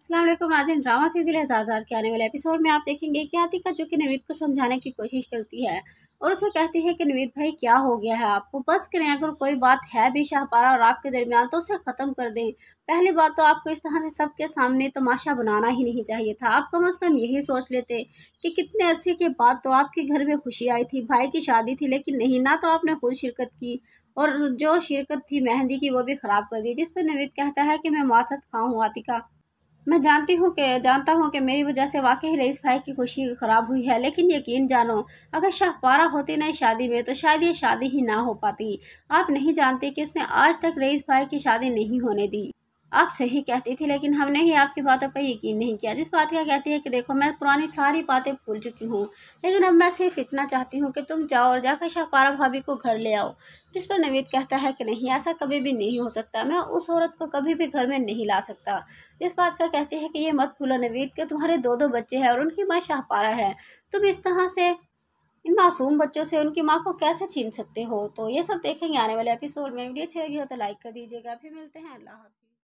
असलम नाजिन drama से हजार हजार के आने वाले एपिसोड में आप देखेंगे कि आतिका जो कि नवीद को समझाने की कोशिश करती है और उसको कहती है कि नवीद भाई क्या हो गया है आपको बस करें अगर कोई बात है भी शाहपारा और आपके दरमियान तो उसे ख़त्म कर दें पहली बात तो आपको इस तरह से सबके सामने तमाशा बनाना ही नहीं चाहिए था आप कम अज़ कम यही सोच लेते कि कितने अरसे के बाद तो आपके घर में खुशी आई थी भाई की शादी थी लेकिन नहीं ना तो आपने खुद शिरकत की और जो शिरकत थी मेहंदी की वो भी ख़राब कर दी जिस पर नवीद कहता है कि मैं मासद खाऊँ आतिका मैं जानती हूँ कि जानता हूँ कि मेरी वजह से वाकई रईस भाई की खुशी ख़राब हुई है लेकिन यकीन जानो अगर शाह पारा होती ना शादी में तो शायद ये शादी ही ना हो पाती आप नहीं जानते कि उसने आज तक रईस भाई की शादी नहीं होने दी आप सही कहती थी लेकिन हमने ही आपकी बातों पर यकीन नहीं किया जिस बात का कहती है कि देखो मैं पुरानी सारी बातें भूल चुकी हूँ लेकिन अब मैं सिर्फ इतना चाहती हूँ कि तुम जाओ और जाकर शाहपारा भाभी को घर ले आओ जिस पर नवीद कहता है कि नहीं ऐसा कभी भी नहीं हो सकता मैं उस औरत को कभी भी घर में नहीं ला सकता जिस बात का कहते हैं कि ये मत भूलो नवीद के तुम्हारे दो दो बच्चे हैं और उनकी माँ शाहपारा है तुम इस तरह से इन मासूम बच्चों से उनकी माँ को कैसे छीन सकते हो तो ये सब देखेंगे आने वाले एपिसोड में वीडियो अच्छी लगी हो तो लाइक कर दीजिएगा फिर मिलते हैं अल्लाह हाफि